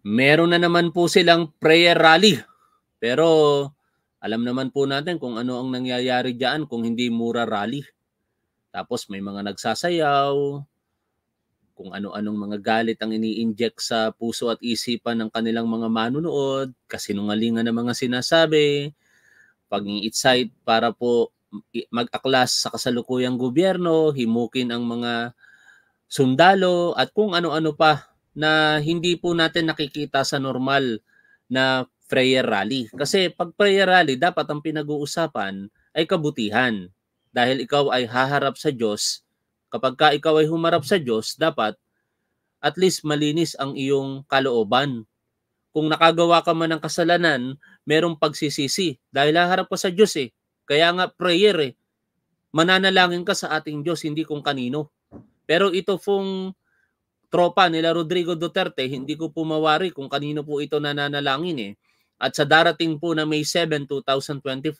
Meron na naman po silang prayer rally. Pero alam naman po natin kung ano ang nangyayari diyan kung hindi mura rally. Tapos may mga nagsasayaw, kung ano-anong mga galit ang ini-inject sa puso at isipan ng kanilang mga manunood, kasinungalingan ng mga sinasabi, pag-incite para po mag-aklas sa kasalukuyang gobyerno, himukin ang mga sundalo at kung ano-ano pa na hindi po natin nakikita sa normal na prayer rally. Kasi pag prayer rally, dapat ang pinag-uusapan ay kabutihan. Dahil ikaw ay haharap sa Diyos, kapag ka ikaw ay humarap sa Diyos, dapat at least malinis ang iyong kalooban. Kung nakagawa ka man ng kasalanan, merong pagsisisi dahil haharap ka sa Diyos eh. Kaya nga prayer eh. Mananalangin ka sa ating Diyos, hindi kung kanino. Pero ito pong tropa nila Rodrigo Duterte, hindi ko pumawari kung kanino po ito nananalangin eh. At sa darating po na May 7, 2024,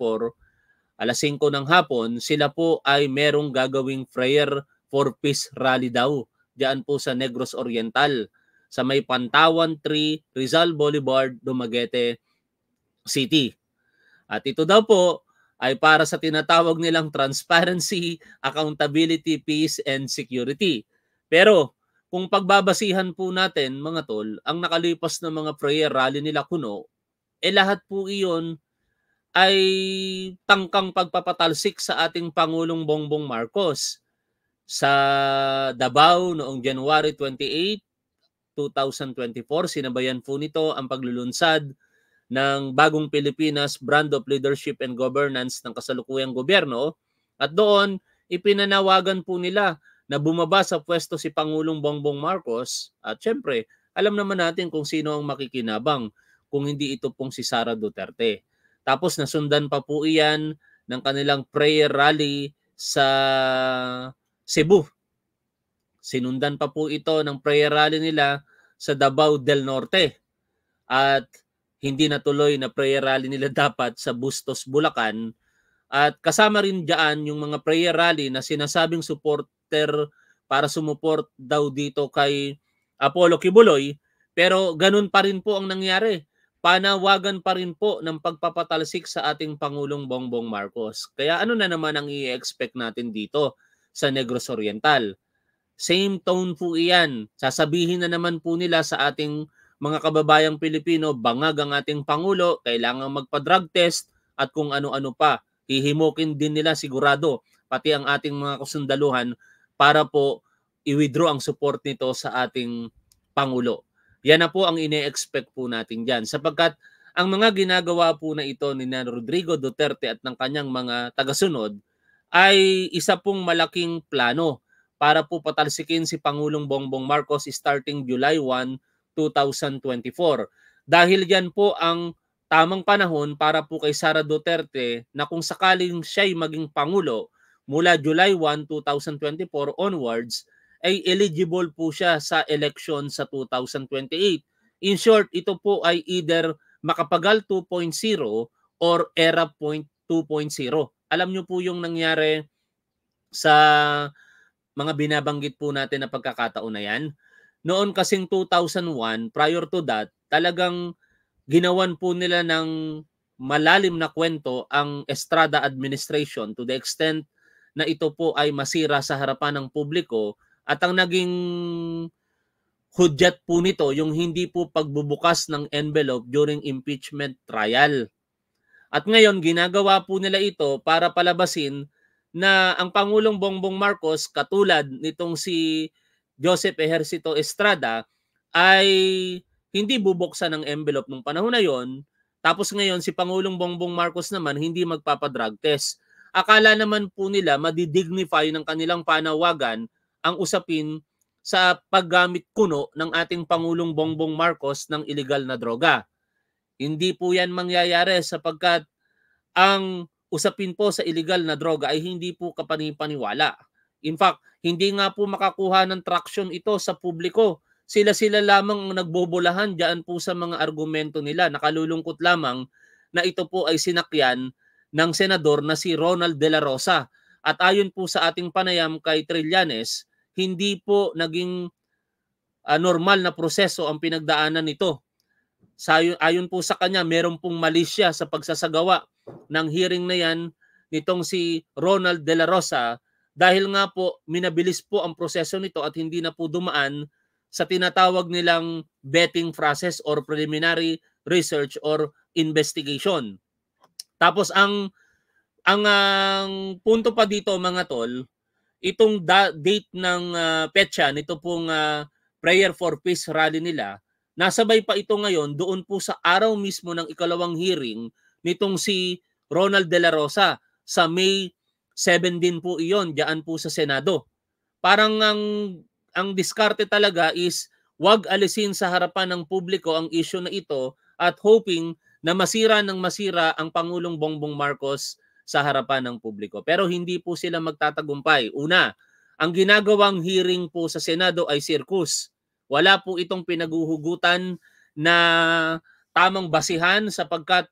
alas 5 ng hapon, sila po ay merong gagawing prayer for peace rally daw diyan po sa Negros Oriental sa may Pantawan 3, Rizal Boulevard, Dumaguete City. At ito daw po ay para sa tinatawag nilang transparency, accountability, peace, and security. Pero kung pagbabasihan po natin mga tol, ang nakalipas na mga prayer rally nila kuno, eh lahat po iyon ay tangkang pagpapatalsik sa ating Pangulong Bongbong Marcos sa Davao noong January 28, 2024. Sinabayan po nito ang paglulunsad ng Bagong Pilipinas Brand of Leadership and Governance ng kasalukuyang gobyerno at doon ipinanawagan po nila na bumaba sa pwesto si Pangulong Bongbong Marcos at syempre alam naman natin kung sino ang makikinabang kung hindi ito pong si Sara Duterte. Tapos nasundan pa po iyan ng kanilang prayer rally sa Cebu. Sinundan pa po ito ng prayer rally nila sa Davao del Norte. At hindi natuloy na prayer rally nila dapat sa Bustos, Bulacan. At kasama rin dyan yung mga prayer rally na sinasabing support chapter para sumuport daw dito kay Apollo Kibuloy. Pero ganun pa rin po ang nangyari. Panawagan pa rin po ng pagpapatalsik sa ating Pangulong Bongbong Marcos. Kaya ano na naman ang i-expect natin dito sa Negros Oriental? Same tone po iyan. Sasabihin na naman po nila sa ating mga kababayang Pilipino, bangag ang ating Pangulo, kailangan magpa-drug test at kung ano-ano pa. Hihimukin din nila sigurado, pati ang ating mga kasundaluhan para po i-withdraw ang support nito sa ating Pangulo. Yan na po ang ine-expect po natin dyan. Sapagkat ang mga ginagawa po na ito ni Rodrigo Duterte at ng kanyang mga tagasunod ay isa pong malaking plano para po patalsikin si Pangulong Bongbong Marcos starting July 1, 2024. Dahil yan po ang tamang panahon para po kay Sara Duterte na kung sakaling siya'y maging Pangulo, mula July 1, 2024 onwards ay eligible po siya sa election sa 2028. In short, ito po ay either Makapagal 2.0 or ERA 2.0. Alam nyo po yung nangyari sa mga binabanggit po natin na pagkakataon na yan. Noon kasing 2001, prior to that, talagang ginawan po nila ng malalim na kwento ang Estrada administration to the extent na ito po ay masira sa harapan ng publiko at ang naging hudyat po nito yung hindi po pagbubukas ng envelope during impeachment trial. At ngayon ginagawa po nila ito para palabasin na ang Pangulong Bongbong Marcos katulad nitong si Joseph Ejercito Estrada ay hindi bubuksan ng envelope nung panahon na yon. Tapos ngayon si Pangulong Bongbong Marcos naman hindi magpapa-drug test. Akala naman po nila madidignify ng kanilang panawagan ang usapin sa paggamit kuno ng ating Pangulong Bongbong Marcos ng ilegal na droga. Hindi po yan mangyayari sapagkat ang usapin po sa ilegal na droga ay hindi po kapanipaniwala. In fact, hindi nga po makakuha ng traction ito sa publiko. Sila-sila lamang ang nagbobolahan dyan po sa mga argumento nila. Nakalulungkot lamang na ito po ay sinakyan ng senador na si Ronald De La Rosa. At ayon po sa ating panayam kay Trillanes, hindi po naging uh, normal na proseso ang pinagdaanan nito. Sa, ayon po sa kanya, meron pong mali siya sa pagsasagawa ng hearing na yan nitong si Ronald De La Rosa dahil nga po minabilis po ang proseso nito at hindi na po dumaan sa tinatawag nilang betting process or preliminary research or investigation. Tapos ang ang ang uh, punto pa dito mga tol, itong da- date ng uh, petsa nito pong uh, prayer for peace rally nila, nasabay pa ito ngayon doon po sa araw mismo ng ikalawang hearing nitong si Ronald De La Rosa sa May 17 po iyon, diyan po sa Senado. Parang ang ang diskarte talaga is wag alisin sa harapan ng publiko ang issue na ito at hoping na masira ng masira ang Pangulong Bongbong Marcos sa harapan ng publiko. Pero hindi po sila magtatagumpay. Una, ang ginagawang hearing po sa Senado ay sirkus. Wala po itong pinaguhugutan na tamang basihan sapagkat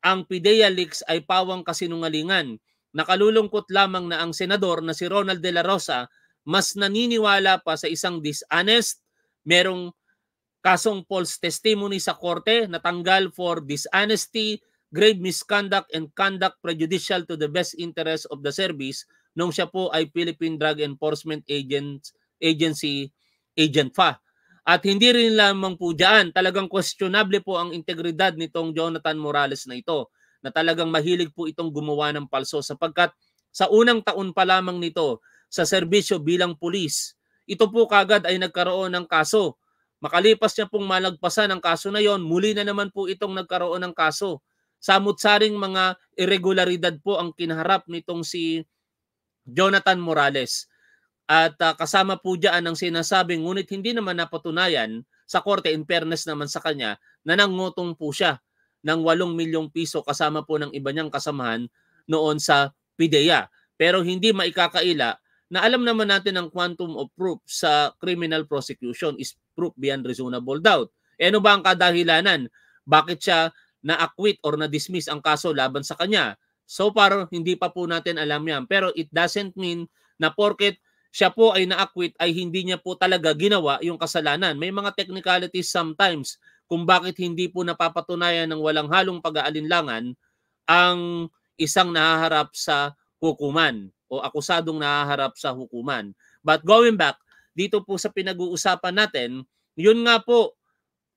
ang PIDEA leaks ay pawang kasinungalingan. Nakalulungkot lamang na ang senador na si Ronald De La Rosa mas naniniwala pa sa isang dishonest, merong Kasong false testimony sa korte natanggal for dishonesty, grave misconduct and conduct prejudicial to the best interest of the service nung siya po ay Philippine Drug Enforcement Agent, Agency agent pa. At hindi rin lamang po dyan, talagang questionable po ang integridad nitong Jonathan Morales na ito na talagang mahilig po itong gumawa ng palso sapagkat sa unang taon pa lamang nito sa serbisyo bilang pulis, ito po kagad ay nagkaroon ng kaso Makalipas niya pong malagpasan ang kaso na yon, muli na naman po itong nagkaroon ng kaso. Samot-saring mga irregularidad po ang kinaharap nitong si Jonathan Morales. At uh, kasama po dyan ang sinasabi, ngunit hindi naman napatunayan sa korte in fairness naman sa kanya na nangutong po siya ng 8 milyong piso kasama po ng iba niyang kasamahan noon sa PIDEA. Pero hindi maikakaila na alam naman natin ang quantum of proof sa criminal prosecution is proof beyond reasonable doubt. E ano ba ang kadahilanan? Bakit siya na-acquit or na-dismiss ang kaso laban sa kanya? So far, hindi pa po natin alam yan. Pero it doesn't mean na porket siya po ay na-acquit ay hindi niya po talaga ginawa yung kasalanan. May mga technicalities sometimes kung bakit hindi po napapatunayan ng walang halong pag-aalinlangan ang isang nahaharap sa hukuman o akusadong nahaharap sa hukuman. But going back, dito po sa pinag-uusapan natin, yun nga po,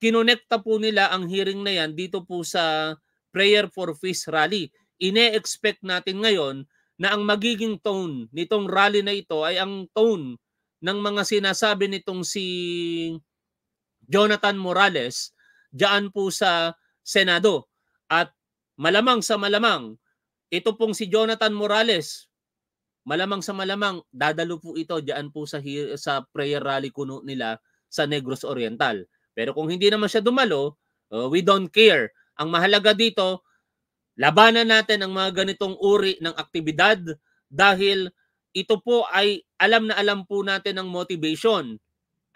kinonekta po nila ang hearing na yan dito po sa Prayer for Peace Rally. Ine-expect natin ngayon na ang magiging tone nitong rally na ito ay ang tone ng mga sinasabi nitong si Jonathan Morales diyan po sa Senado. At malamang sa malamang, ito pong si Jonathan Morales, Malamang sa malamang, dadalo po ito diyan po sa, sa prayer rally kuno nila sa Negros Oriental. Pero kung hindi naman siya dumalo, uh, we don't care. Ang mahalaga dito, labanan natin ang mga ganitong uri ng aktibidad dahil ito po ay alam na alam po natin ang motivation.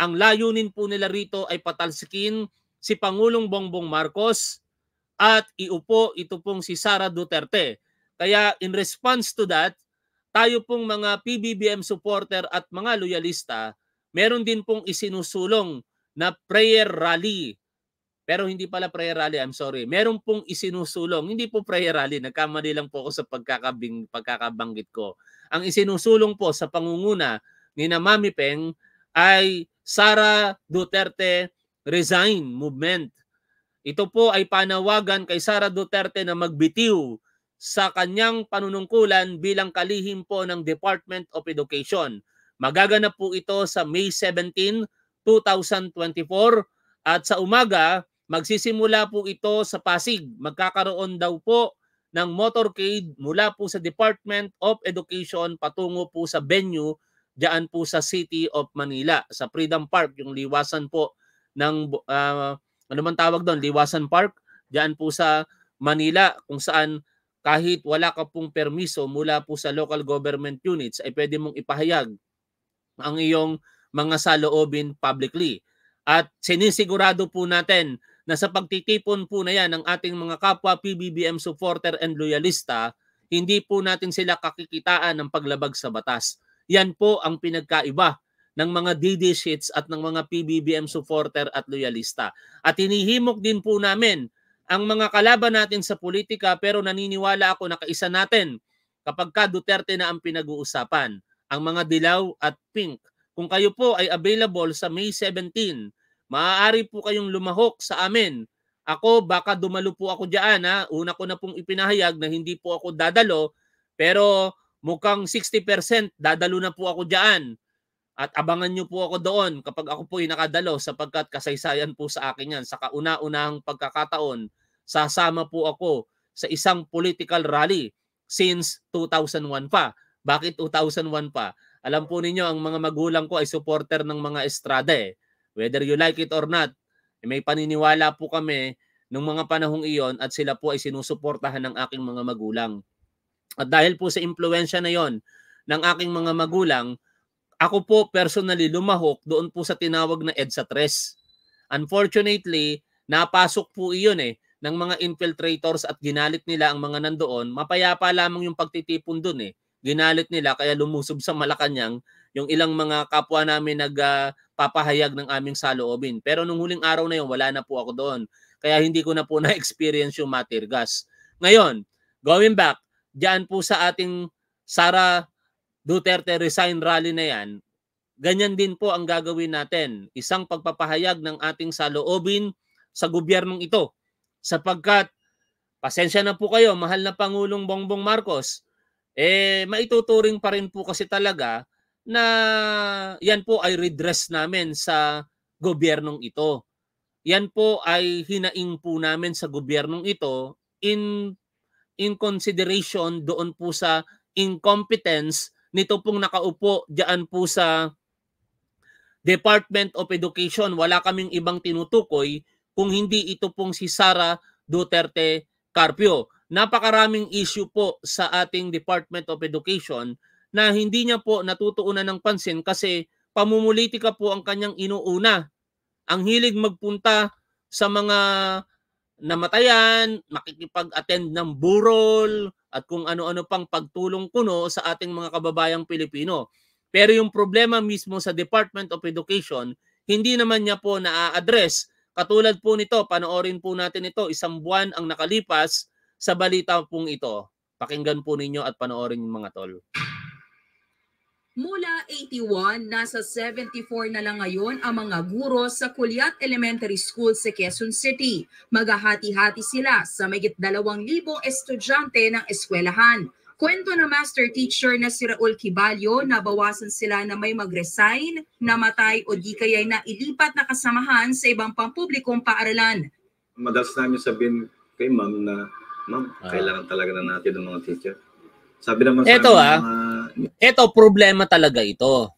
Ang layunin po nila rito ay patalsikin si Pangulong Bongbong Marcos at iupo ito pong si Sara Duterte. Kaya in response to that, tayo pong mga PBBM supporter at mga loyalista, meron din pong isinusulong na prayer rally. Pero hindi pala prayer rally, I'm sorry. Meron pong isinusulong, hindi po prayer rally, nagkamali lang po ako sa pagkakabing, pagkakabanggit ko. Ang isinusulong po sa pangunguna ni na Mami Peng ay Sara Duterte Resign Movement. Ito po ay panawagan kay Sara Duterte na magbitiw sa kanyang panunungkulan bilang kalihim po ng Department of Education. Magaganap po ito sa May 17, 2024 at sa umaga magsisimula po ito sa Pasig. Magkakaroon daw po ng motorcade mula po sa Department of Education patungo po sa venue diyan po sa City of Manila sa Freedom Park yung liwasan po ng uh, ano man tawag doon liwasan park diyan po sa Manila kung saan kahit wala ka pong permiso mula po sa local government units ay pwede mong ipahayag ang iyong mga saloobin publicly. At sinisigurado po natin na sa pagtitipon po na yan ng ating mga kapwa PBBM supporter and loyalista, hindi po natin sila kakikitaan ng paglabag sa batas. Yan po ang pinagkaiba ng mga DD sheets at ng mga PBBM supporter at loyalista. At hinihimok din po namin ang mga kalaban natin sa politika pero naniniwala ako na kaisa natin kapag ka Duterte na ang pinag-uusapan, ang mga dilaw at pink. Kung kayo po ay available sa May 17, maaari po kayong lumahok sa amin. Ako, baka dumalo po ako diyan Ha? Una ko na pong ipinahayag na hindi po ako dadalo, pero mukhang 60% dadalo na po ako diyan. At abangan nyo po ako doon kapag ako po ay nakadalo sapagkat kasaysayan po sa akin yan. Sa kauna-unahang pagkakataon, sasama po ako sa isang political rally since 2001 pa. Bakit 2001 pa? Alam po ninyo, ang mga magulang ko ay supporter ng mga estrada eh. Whether you like it or not, eh, may paniniwala po kami nung mga panahong iyon at sila po ay sinusuportahan ng aking mga magulang. At dahil po sa impluensya na yon ng aking mga magulang, ako po personally lumahok doon po sa tinawag na EDSA 3. Unfortunately, napasok po iyon eh ng mga infiltrators at ginalit nila ang mga nandoon. Mapayapa lamang yung pagtitipon doon eh. Ginalit nila kaya lumusob sa Malacanang yung ilang mga kapwa namin nagpapahayag ah, uh, ng aming saloobin. Pero nung huling araw na yun, wala na po ako doon. Kaya hindi ko na po na-experience yung matter gas. Ngayon, going back, diyan po sa ating Sara Duterte resign rally na yan, ganyan din po ang gagawin natin. Isang pagpapahayag ng ating saloobin sa gobyernong ito. Sapagkat, pasensya na po kayo, mahal na Pangulong Bongbong Marcos, eh maituturing pa rin po kasi talaga na yan po ay redress namin sa gobyernong ito. Yan po ay hinaing po namin sa gobyernong ito in in consideration doon po sa incompetence nito pong nakaupo diyan po sa Department of Education. Wala kaming ibang tinutukoy kung hindi ito pong si Sara Duterte Carpio. Napakaraming issue po sa ating Department of Education na hindi niya po natutuunan ng pansin kasi pamumulitika po ang kanyang inuuna. Ang hilig magpunta sa mga namatayan, makikipag-attend ng burol, at kung ano-ano pang pagtulong kuno sa ating mga kababayang Pilipino. Pero yung problema mismo sa Department of Education, hindi naman niya po na-address. Katulad po nito, panoorin po natin ito, isang buwan ang nakalipas sa balita pong ito. Pakinggan po ninyo at panoorin mga tol. Mula 81, nasa 74 na lang ngayon ang mga guro sa Kulyat Elementary School sa Quezon City. magahati hati sila sa mayigit 2,000 estudyante ng eskwelahan. Kwento na master teacher na si Raul Kibalyo, nabawasan sila na may mag-resign, namatay o di kaya'y nailipat na kasamahan sa ibang pampublikong paaralan. Madalas namin sabihin kay ma'am na, ma'am, ah. kailangan talaga na natin ng mga teacher sabi naman sa ito, ah, mga... ito problema talaga ito.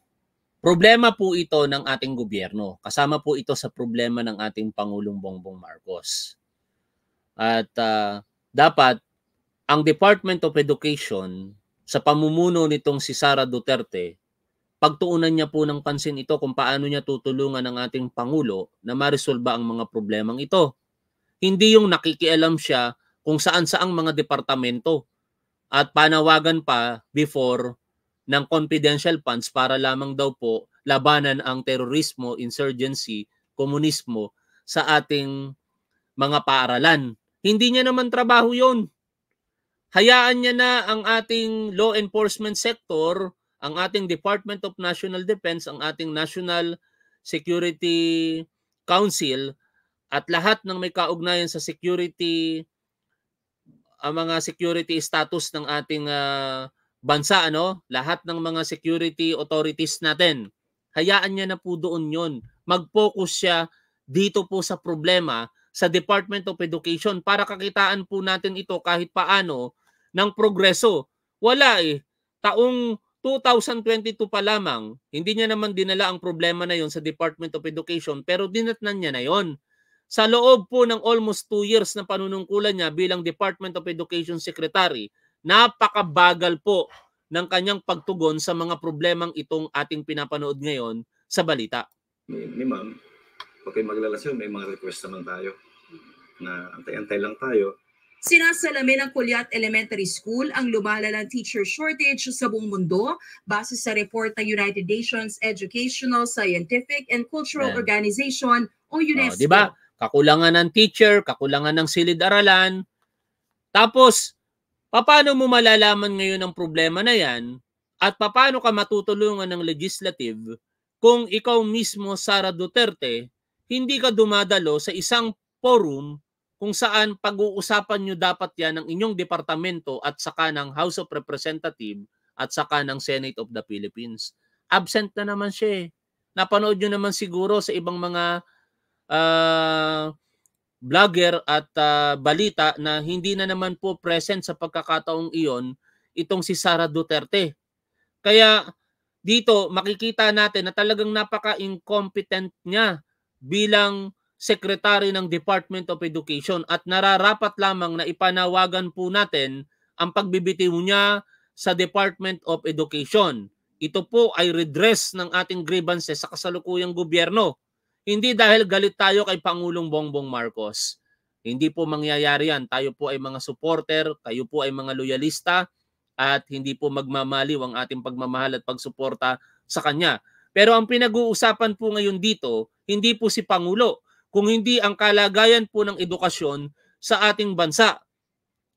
Problema po ito ng ating gobyerno. Kasama po ito sa problema ng ating Pangulong Bongbong Marcos. At uh, dapat ang Department of Education sa pamumuno nitong si Sara Duterte, pagtuunan niya po ng pansin ito kung paano niya tutulungan ang ating Pangulo na maresolba ang mga problemang ito. Hindi yung nakikialam siya kung saan saang mga departamento at panawagan pa before ng confidential funds para lamang daw po labanan ang terorismo, insurgency, komunismo sa ating mga paaralan. Hindi niya naman trabaho yon. Hayaan niya na ang ating law enforcement sector, ang ating Department of National Defense, ang ating National Security Council, at lahat ng may kaugnayan sa security ang mga security status ng ating uh, bansa ano lahat ng mga security authorities natin hayaan niya na po doon yon mag-focus siya dito po sa problema sa Department of Education para kakitaan po natin ito kahit paano ng progreso wala eh taong 2022 pa lamang hindi niya naman dinala ang problema na yon sa Department of Education pero dinatnan niya na yon sa loob po ng almost 2 years na panunungkulan niya bilang Department of Education Secretary, napakabagal po ng kanyang pagtugon sa mga problemang itong ating pinapanood ngayon sa balita. Ni, ni ma'am, huwag kayong maglalasyon, may mga request naman tayo na antay-antay lang tayo. Sinasalamin ng Kulyat Elementary School ang lumalalang teacher shortage sa buong mundo base sa report ng United Nations Educational, Scientific, and Cultural yeah. Organization o oh, UNESCO. Oh, diba? kakulangan ng teacher, kakulangan ng silid-aralan. Tapos, paano mo malalaman ngayon ang problema na yan at paano ka matutulungan ng legislative kung ikaw mismo, Sara Duterte, hindi ka dumadalo sa isang forum kung saan pag-uusapan nyo dapat yan ng inyong departamento at saka ng House of Representatives at saka ng Senate of the Philippines. Absent na naman siya eh. Napanood nyo naman siguro sa ibang mga uh, vlogger at uh, balita na hindi na naman po present sa pagkakataong iyon itong si Sara Duterte. Kaya dito makikita natin na talagang napaka-incompetent niya bilang Secretary ng Department of Education at nararapat lamang na ipanawagan po natin ang pagbibitiw niya sa Department of Education. Ito po ay redress ng ating grievances sa kasalukuyang gobyerno hindi dahil galit tayo kay Pangulong Bongbong Marcos. Hindi po mangyayari yan. Tayo po ay mga supporter, kayo po ay mga loyalista at hindi po magmamaliw ang ating pagmamahal at pagsuporta sa kanya. Pero ang pinag-uusapan po ngayon dito, hindi po si Pangulo, kung hindi ang kalagayan po ng edukasyon sa ating bansa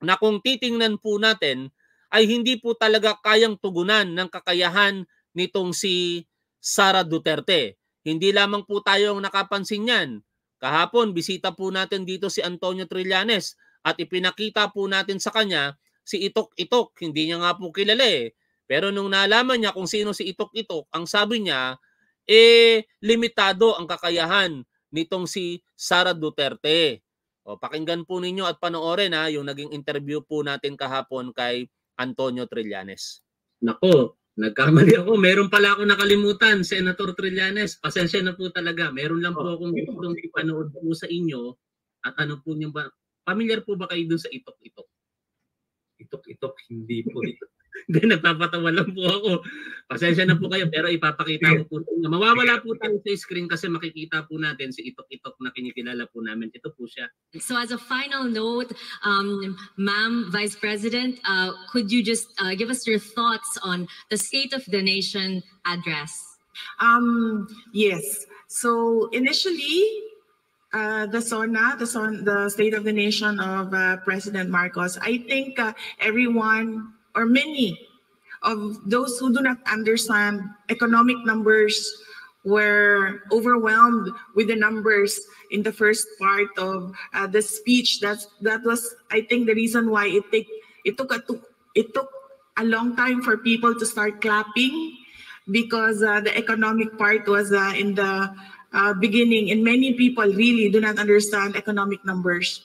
na kung titingnan po natin ay hindi po talaga kayang tugunan ng kakayahan nitong si Sara Duterte. Hindi lamang po tayo ang nakapansin niyan. Kahapon, bisita po natin dito si Antonio Trillanes at ipinakita po natin sa kanya si Itok Itok. Hindi niya nga po kilala eh. Pero nung nalaman niya kung sino si Itok Itok, ang sabi niya, eh, limitado ang kakayahan nitong si Sara Duterte. O, pakinggan po ninyo at panoorin ha, yung naging interview po natin kahapon kay Antonio Trillanes. Nako, Nagkamali ako. Meron pala ako nakalimutan, Senator Trillanes. Pasensya na po talaga. Meron lang po oh, akong itong ipanood po sa inyo. At ano po yung... Ba- Pamilyar po ba kayo dun sa itok-itok? Itok-itok, hindi po. Hindi, nagpapatawa lang po ako. Pasensya na po kayo, pero ipapakita ko po. mawawala po tayo sa screen kasi makikita po natin si Itok-Itok na kinikilala po namin. Ito po siya. So as a final note, um, Ma'am Vice President, uh, could you just uh, give us your thoughts on the State of the Nation address? Um, yes. So initially, uh, the SONA, the, SONA, the State of the Nation of uh, President Marcos, I think uh, everyone or many of those who do not understand economic numbers were overwhelmed with the numbers in the first part of uh, the speech. That's that was, I think, the reason why it take it took a it took a long time for people to start clapping because uh, the economic part was uh, in the uh, beginning, and many people really do not understand economic numbers.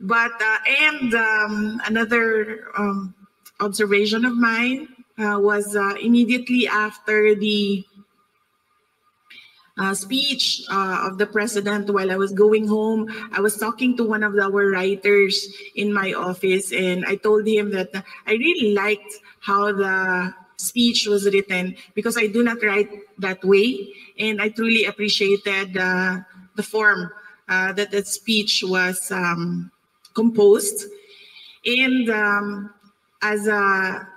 But uh, and um, another um, observation of mine uh, was uh, immediately after the uh, speech uh, of the president while I was going home, I was talking to one of our writers in my office, and I told him that I really liked how the speech was written because I do not write that way, and I truly appreciated uh, the form uh, that that speech was um, composed. And um, as a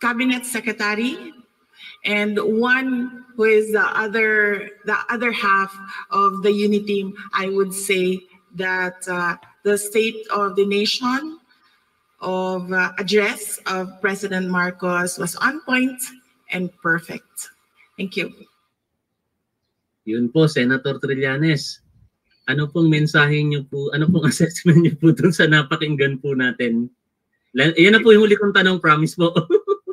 cabinet secretary, and one who is the other, the other half of the unity, team, I would say that uh, the state of the nation of uh, address of President Marcos was on point and perfect. Thank you. Yun po, Senator Trillanes. Ano pong mensahe niyo po, ano pong assessment niyo po dun sa napakinggan po natin? Eh, yan na po yung huli kong tanong, promise po.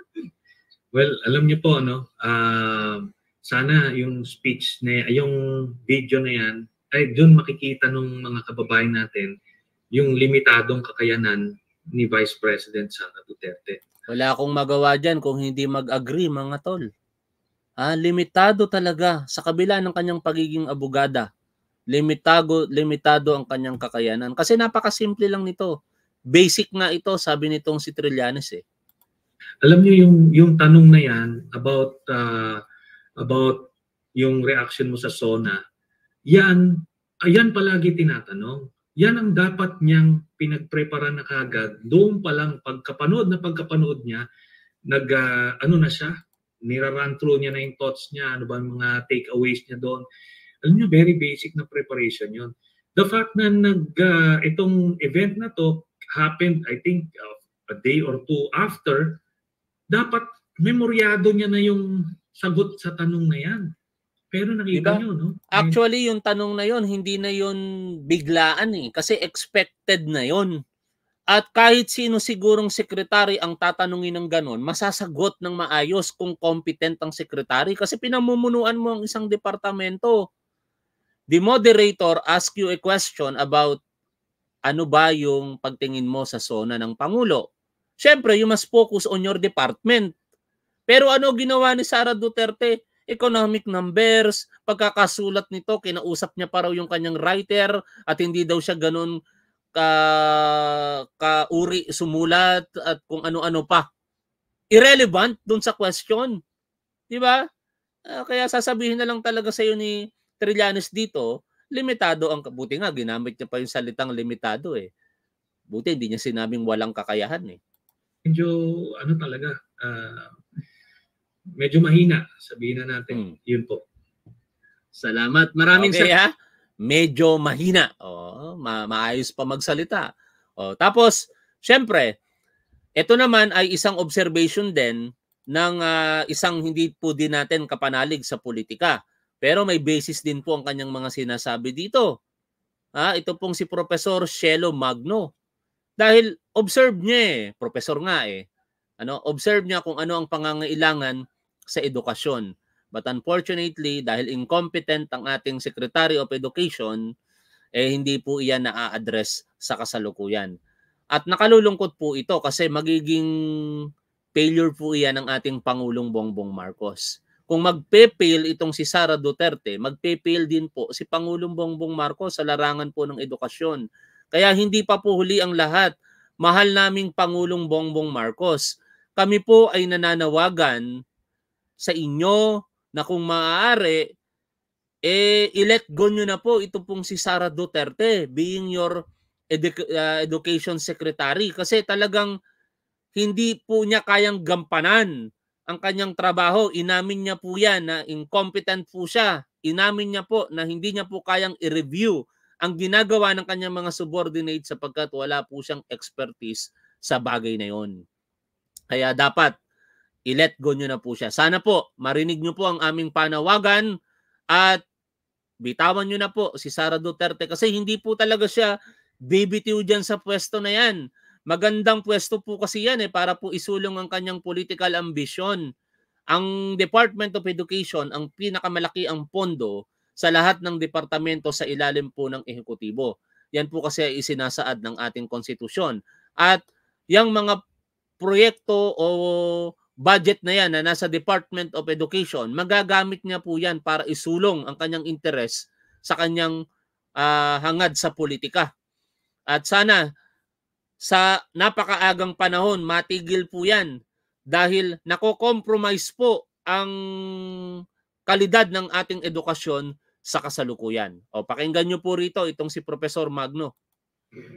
well, alam niyo po, no? Uh, ah, sana yung speech na ah, yung video na yan, ay doon makikita nung mga kababayan natin yung limitadong kakayanan ni Vice President Sara Duterte. Wala akong magawa dyan kung hindi mag-agree mga tol. Ah, limitado talaga sa kabila ng kanyang pagiging abogada limitado, limitado ang kanyang kakayanan. Kasi napakasimple lang nito. Basic nga ito, sabi nitong si Trillanes eh. Alam niyo yung yung tanong na yan about uh, about yung reaction mo sa SONA. Yan, ayan ah, palagi tinatanong. Yan ang dapat niyang pinagprepara na kagad. Doon pa lang pagkapanood na pagkapanood niya, nag uh, ano na siya, nirarun through niya na yung thoughts niya, ano ba yung mga takeaways niya doon alam niyo, very basic na preparation yun. The fact na nag, uh, itong event na to happened, I think, uh, a day or two after, dapat memoryado niya na yung sagot sa tanong na yan. Pero nakita diba? nyo, no? Actually, yung tanong na yon hindi na yon biglaan eh. Kasi expected na yon At kahit sino sigurong sekretary ang tatanungin ng ganon, masasagot ng maayos kung competent ang sekretary. Kasi pinamumunuan mo ang isang departamento the moderator ask you a question about ano ba yung pagtingin mo sa sona ng Pangulo. Siyempre, you must focus on your department. Pero ano ginawa ni Sara Duterte? Economic numbers, pagkakasulat nito, kinausap niya pa yung kanyang writer at hindi daw siya ganun ka kauri sumulat at kung ano-ano pa. Irrelevant dun sa question. 'Di ba? Ah, kaya sasabihin na lang talaga sa iyo ni Trillanes dito, limitado ang buti nga ginamit niya pa yung salitang limitado eh. Buti hindi niya sinabing walang kakayahan eh. Medyo ano talaga, uh, medyo mahina sabihin na natin. Hmm. Yun po. Salamat. Maraming okay, sa- ha? Medyo mahina. Oh, ma- maayos pa magsalita. Oh, tapos syempre, ito naman ay isang observation din ng uh, isang hindi po din natin kapanalig sa politika pero may basis din po ang kanyang mga sinasabi dito. Ha, ito pong si Professor Shelo Magno. Dahil observe niya eh, professor nga eh. Ano, observe niya kung ano ang pangangailangan sa edukasyon. But unfortunately, dahil incompetent ang ating Secretary of Education, eh hindi po iyan na-address sa kasalukuyan. At nakalulungkot po ito kasi magiging failure po iyan ng ating Pangulong Bongbong Marcos kung magpe-fail itong si Sara Duterte, magpe-fail din po si Pangulong Bongbong Marcos sa larangan po ng edukasyon. Kaya hindi pa po huli ang lahat. Mahal naming Pangulong Bongbong Marcos. Kami po ay nananawagan sa inyo na kung maaari, eh, i go nyo na po ito pong si Sara Duterte being your edu- uh, education secretary kasi talagang hindi po niya kayang gampanan ang kanyang trabaho. Inamin niya po yan na incompetent po siya. Inamin niya po na hindi niya po kayang i-review ang ginagawa ng kanyang mga subordinate sapagkat wala po siyang expertise sa bagay na yon. Kaya dapat i-let go nyo na po siya. Sana po marinig nyo po ang aming panawagan at bitawan nyo na po si Sara Duterte kasi hindi po talaga siya bibitiw dyan sa pwesto na yan. Magandang pwesto po kasi yan eh para po isulong ang kanyang political ambition. Ang Department of Education ang pinakamalaki ang pondo sa lahat ng departamento sa ilalim po ng ehekutibo. Yan po kasi ay isinasaad ng ating konstitusyon. At yung mga proyekto o budget na yan na nasa Department of Education, magagamit niya po yan para isulong ang kanyang interes sa kanyang uh, hangad sa politika. At sana sa napakaagang panahon. Matigil po yan dahil nako-compromise po ang kalidad ng ating edukasyon sa kasalukuyan. O pakinggan niyo po rito itong si Professor Magno.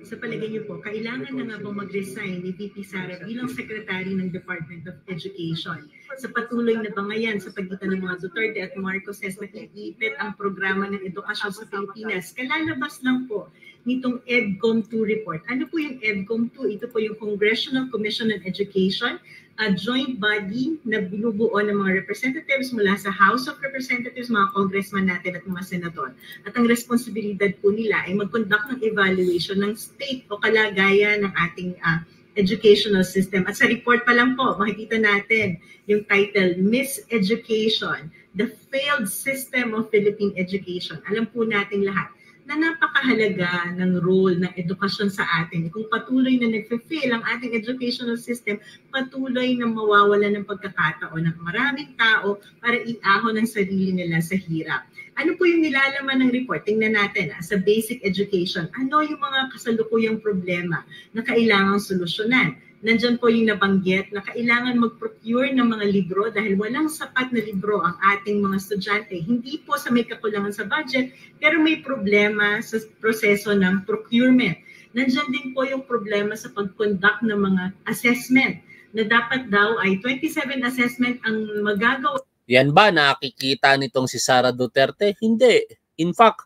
Sa palagay niyo po, kailangan na nga bang mag-resign ni VP Sara bilang Secretary ng Department of Education? Sa patuloy na ba bangayan sa pagitan ng mga Duterte at Marcoses, nakiipit ang programa ng edukasyon sa Pilipinas. Kalalabas lang po nitong EDCOM 2 report. Ano po yung EDCOM 2? Ito po yung Congressional Commission on Education, a joint body na binubuo ng mga representatives mula sa House of Representatives, mga congressman natin at mga senador. At ang responsibilidad po nila ay mag-conduct ng evaluation ng state o kalagayan ng ating uh, educational system. At sa report pa lang po, makikita natin yung title, Miseducation, the failed system of Philippine education. Alam po natin lahat na napakahalaga ng role ng edukasyon sa atin. Kung patuloy na nagfe-fail ang ating educational system, patuloy na mawawala ng pagkakataon ng maraming tao para iaho ng sarili nila sa hirap. Ano po yung nilalaman ng report? Tingnan natin ah, sa basic education. Ano yung mga kasalukuyang problema na kailangang solusyonan? Nandyan po yung nabanggit na kailangan mag-procure ng mga libro dahil walang sapat na libro ang ating mga estudyante. Hindi po sa may kakulangan sa budget, pero may problema sa proseso ng procurement. Nandyan din po yung problema sa pag-conduct ng mga assessment na dapat daw ay 27 assessment ang magagawa. Yan ba nakikita nitong si Sara Duterte? Hindi. In fact,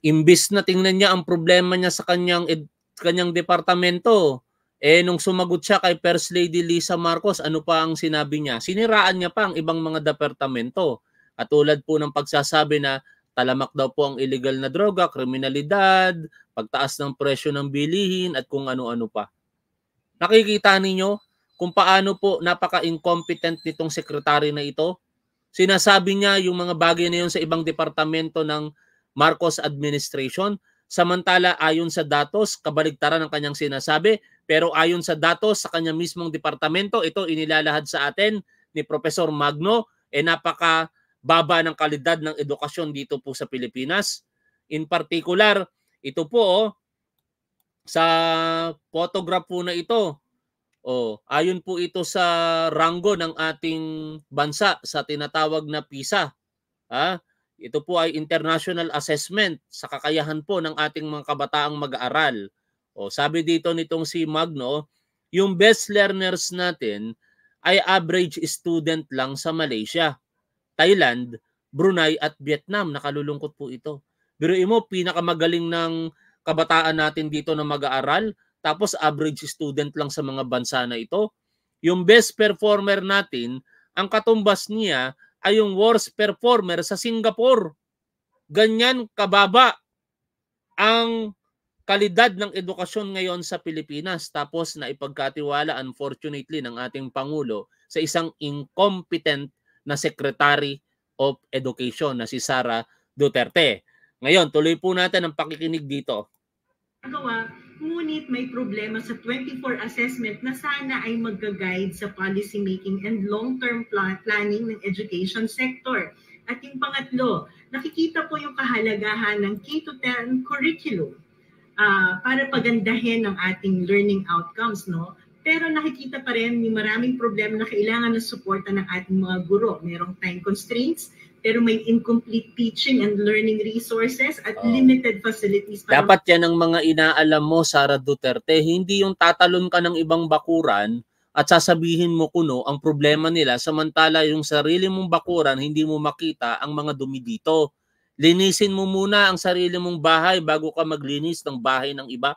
imbis na tingnan niya ang problema niya sa kanyang ed- kanyang departamento, eh, nung sumagot siya kay First Lady Lisa Marcos, ano pa ang sinabi niya? Siniraan niya pa ang ibang mga departamento. At tulad po ng pagsasabi na talamak daw po ang illegal na droga, kriminalidad, pagtaas ng presyo ng bilihin, at kung ano-ano pa. Nakikita ninyo kung paano po napaka-incompetent nitong sekretary na ito. Sinasabi niya yung mga bagay na yun sa ibang departamento ng Marcos administration. Samantala, ayon sa datos, kabaligtaran ng kanyang sinasabi, pero ayon sa datos sa kanya mismong departamento, ito inilalahad sa atin ni Professor Magno, eh napaka baba ng kalidad ng edukasyon dito po sa Pilipinas. In particular, ito po oh, sa photograph po na ito, oh, ayon po ito sa ranggo ng ating bansa sa tinatawag na PISA. Ha? Ah, ito po ay international assessment sa kakayahan po ng ating mga kabataang mag-aaral. O sabi dito nitong si Magno, yung best learners natin ay average student lang sa Malaysia, Thailand, Brunei at Vietnam. Nakalulungkot po ito. Biruin mo, pinakamagaling ng kabataan natin dito na mag-aaral, tapos average student lang sa mga bansa na ito. Yung best performer natin, ang katumbas niya ay yung worst performer sa Singapore. Ganyan kababa ang kalidad ng edukasyon ngayon sa Pilipinas tapos na ipagkatiwala unfortunately ng ating Pangulo sa isang incompetent na Secretary of Education na si Sara Duterte. Ngayon, tuloy po natin ang pakikinig dito. Nagawa, ngunit may problema sa 24 assessment na sana ay mag-guide sa policy making and long-term plan planning ng education sector. At yung pangatlo, nakikita po yung kahalagahan ng K-10 curriculum uh, para pagandahin ang ating learning outcomes, no? Pero nakikita pa rin yung maraming problema na kailangan ng suporta ng ating mga guro. Merong time constraints, pero may incomplete teaching and learning resources at oh. limited facilities. Para Dapat yan ang mga inaalam mo, Sara Duterte. Hindi yung tatalon ka ng ibang bakuran at sasabihin mo kuno ang problema nila samantala yung sarili mong bakuran hindi mo makita ang mga dumi dito. Linisin mo muna ang sarili mong bahay bago ka maglinis ng bahay ng iba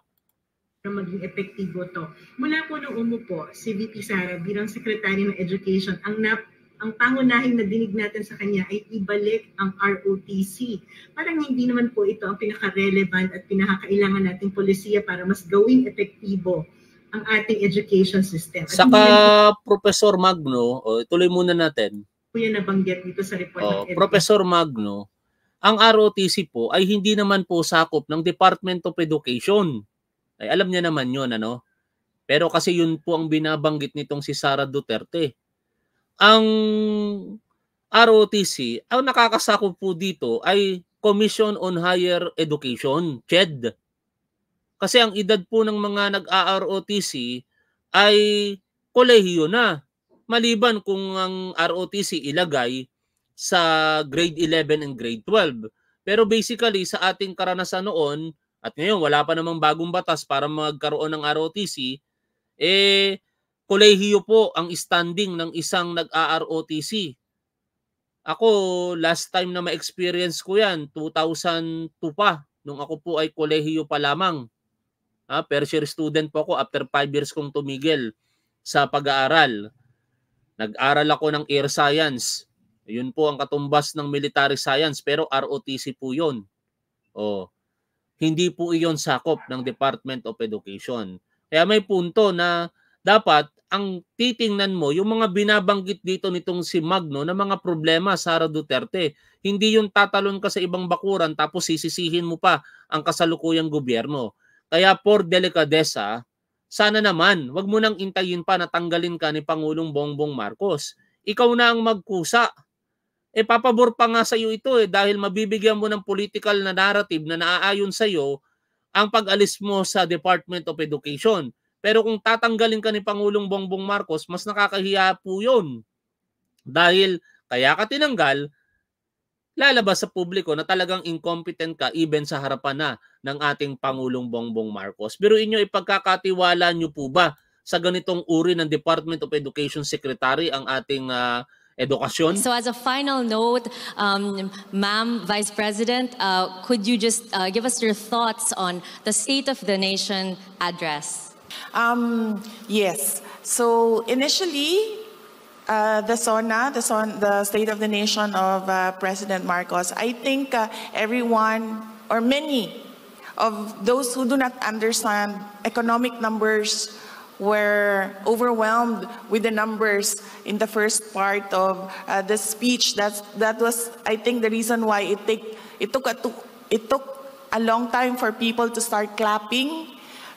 para maging epektibo to. Mula po nung umupo si VP Sara bilang Secretary ng Education, ang nap ang pangunahing na dinig natin sa kanya ay ibalik ang ROTC. Parang hindi naman po ito ang pinaka-relevant at pinakakailangan nating polisiya para mas gawing epektibo ang ating education system. At Saka, po, Professor Magno, oh, tuloy muna natin. Kuya nabanggit dito sa report. Oh, Professor Magno, ang ROTC po ay hindi naman po sakop ng Department of Education. Ay alam niya naman 'yon ano. Pero kasi yun po ang binabanggit nitong si Sara Duterte. Ang ROTC, ang nakakasakop po dito ay Commission on Higher Education, CHED. Kasi ang edad po ng mga nag-ROTC ay kolehiyo na. Maliban kung ang ROTC ilagay sa grade 11 and grade 12. Pero basically sa ating karanasan noon at ngayon wala pa namang bagong batas para magkaroon ng ROTC, eh kolehiyo po ang standing ng isang nag-AROTC. Ako, last time na ma-experience ko yan, 2002 pa, nung ako po ay kolehiyo pa lamang. Ha, first year student po ako after 5 years kong tumigil sa pag-aaral. Nag-aral ako ng air science yun po ang katumbas ng military science pero ROTC po yun. O, hindi po iyon sakop ng Department of Education. Kaya may punto na dapat ang titingnan mo yung mga binabanggit dito nitong si Magno na mga problema sa Sara Duterte. Hindi yung tatalon ka sa ibang bakuran tapos sisisihin mo pa ang kasalukuyang gobyerno. Kaya por delikadesa, sana naman wag mo nang intayin pa na tanggalin ka ni Pangulong Bongbong Marcos. Ikaw na ang magkusa eh papabor pa nga sa iyo ito eh dahil mabibigyan mo ng political na narrative na naaayon sa iyo ang pag-alis mo sa Department of Education. Pero kung tatanggalin ka ni Pangulong Bongbong Marcos, mas nakakahiya po yun. Dahil kaya ka tinanggal, lalabas sa publiko na talagang incompetent ka even sa harapan na ng ating Pangulong Bongbong Marcos. Pero inyo ipagkakatiwala nyo po ba sa ganitong uri ng Department of Education Secretary ang ating uh, edukasyon. So as a final note, um, Ma'am Vice President, uh, could you just uh, give us your thoughts on the State of the Nation address? Um, yes. So initially, uh, the SONA, the, SON, the State of the Nation of uh, President Marcos, I think uh, everyone or many of those who do not understand economic numbers were overwhelmed with the numbers in the first part of uh, the speech. That's, that was, I think, the reason why it, take, it, took a, it took a long time for people to start clapping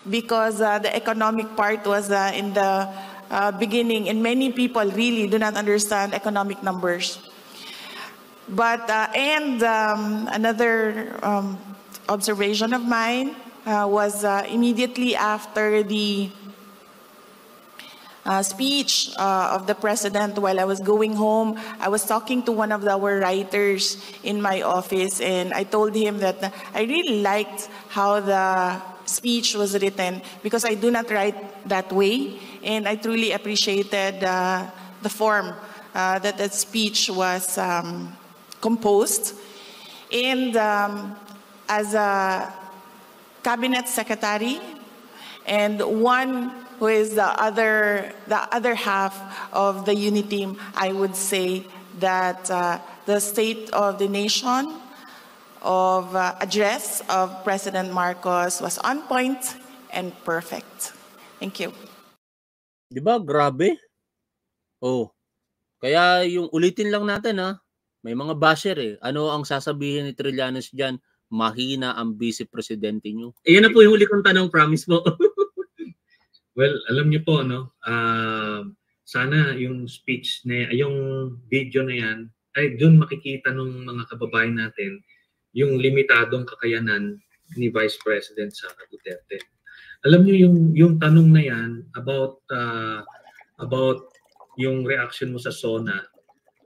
because uh, the economic part was uh, in the uh, beginning, and many people really do not understand economic numbers. But, uh, and um, another um, observation of mine uh, was immediately after the uh, speech uh, of the president while I was going home, I was talking to one of our writers in my office, and I told him that I really liked how the speech was written because I do not write that way, and I truly appreciated uh, the form uh, that that speech was um, composed. And um, as a cabinet secretary and one who is the other, the other half of the unity team, I would say that uh, the state of the nation of uh, address of President Marcos was on point and perfect. Thank you. Di ba? Grabe. Oh. Kaya yung ulitin lang natin ha. May mga basher eh. Ano ang sasabihin ni Trillanes diyan? Mahina ang vice presidente niyo. Ayan na po yung huli kong tanong, promise mo. Well, alam niyo po, no? Uh, sana yung speech na yung video na yan, ay doon makikita ng mga kababayan natin yung limitadong kakayanan ni Vice President Sara Duterte. Alam niyo yung yung tanong na yan about uh, about yung reaction mo sa SONA,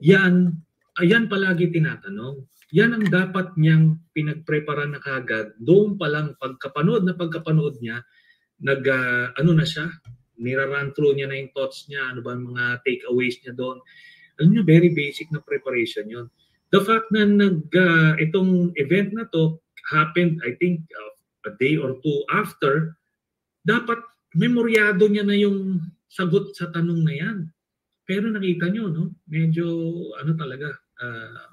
yan ayan ah, palagi tinatanong. Yan ang dapat niyang pinagprepara na kagad doon pa lang pagkapanood na pagkapanood niya nag uh, ano na siya, nirarun through niya na yung thoughts niya, ano ba yung mga takeaways niya doon. Alam niyo, very basic na preparation yon The fact na nag, uh, itong event na to happened, I think, uh, a day or two after, dapat memoryado niya na yung sagot sa tanong na yan. Pero nakita niyo, no? medyo ano talaga, uh,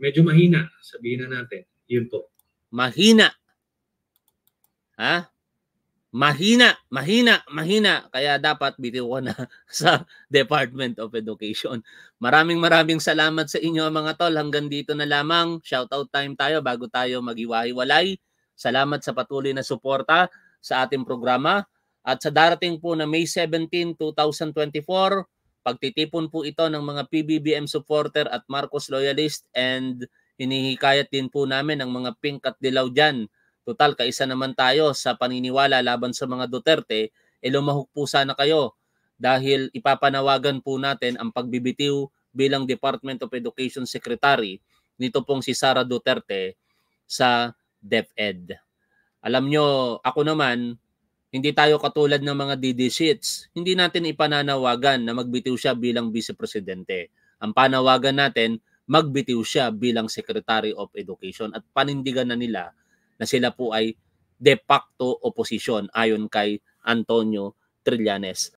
medyo mahina, sabihin na natin. Yun po. Mahina. Ha? mahina, mahina, mahina. Kaya dapat bitiw ko na sa Department of Education. Maraming maraming salamat sa inyo mga tol. Hanggang dito na lamang. Shoutout time tayo bago tayo magiwahiwalay. Salamat sa patuloy na suporta sa ating programa. At sa darating po na May 17, 2024, pagtitipon po ito ng mga PBBM supporter at Marcos Loyalist and hinihikayat din po namin ang mga pink at dilaw dyan Total, kaisa naman tayo sa paniniwala laban sa mga Duterte, e lumahok po sana kayo dahil ipapanawagan po natin ang pagbibitiw bilang Department of Education Secretary nito pong si Sara Duterte sa DepEd. Alam nyo, ako naman, hindi tayo katulad ng mga DD sheets. Hindi natin ipananawagan na magbitiw siya bilang vice presidente. Ang panawagan natin, magbitiw siya bilang Secretary of Education at panindigan na nila na sila po ay de facto opposition ayon kay Antonio Trillanes